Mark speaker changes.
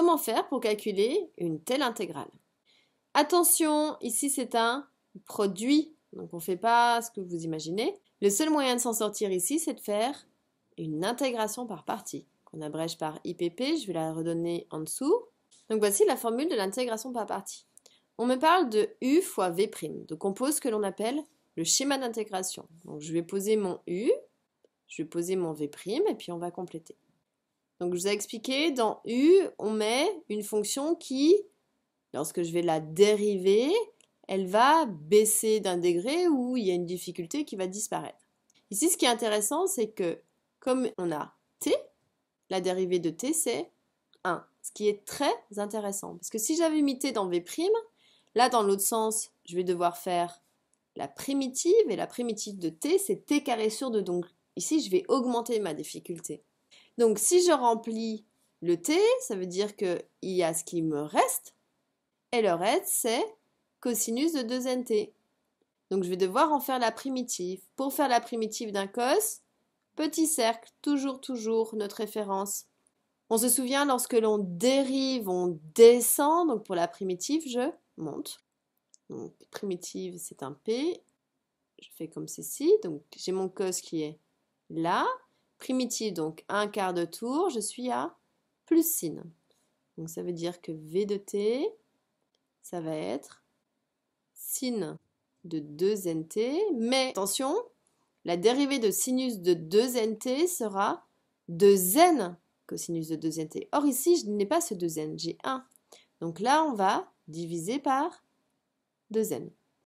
Speaker 1: comment faire pour calculer une telle intégrale. Attention, ici c'est un produit, donc on ne fait pas ce que vous imaginez. Le seul moyen de s'en sortir ici, c'est de faire une intégration par partie, qu'on abrège par IPP, je vais la redonner en dessous. Donc voici la formule de l'intégration par partie. On me parle de U fois V', donc on pose ce que l'on appelle le schéma d'intégration. Donc je vais poser mon U, je vais poser mon V', et puis on va compléter. Donc, je vous ai expliqué, dans U, on met une fonction qui, lorsque je vais la dériver, elle va baisser d'un degré où il y a une difficulté qui va disparaître. Ici, ce qui est intéressant, c'est que comme on a t, la dérivée de t, c'est 1, ce qui est très intéressant. Parce que si j'avais mis t dans v', là, dans l'autre sens, je vais devoir faire la primitive, et la primitive de t, c'est t carré sur 2. Donc ici, je vais augmenter ma difficulté. Donc si je remplis le T, ça veut dire qu'il y a ce qui me reste. Et le reste, c'est cosinus de 2nt. Donc je vais devoir en faire la primitive. Pour faire la primitive d'un cos, petit cercle, toujours, toujours notre référence. On se souvient lorsque l'on dérive, on descend. Donc pour la primitive, je monte. Donc primitive, c'est un P. Je fais comme ceci. Donc j'ai mon cos qui est là primitive, donc un quart de tour, je suis à plus sin. Donc ça veut dire que V de t, ça va être sin de 2nt, mais attention, la dérivée de sinus de 2nt sera 2n cosinus de 2nt. Or ici, je n'ai pas ce 2n, j'ai 1. Donc là, on va diviser par 2n.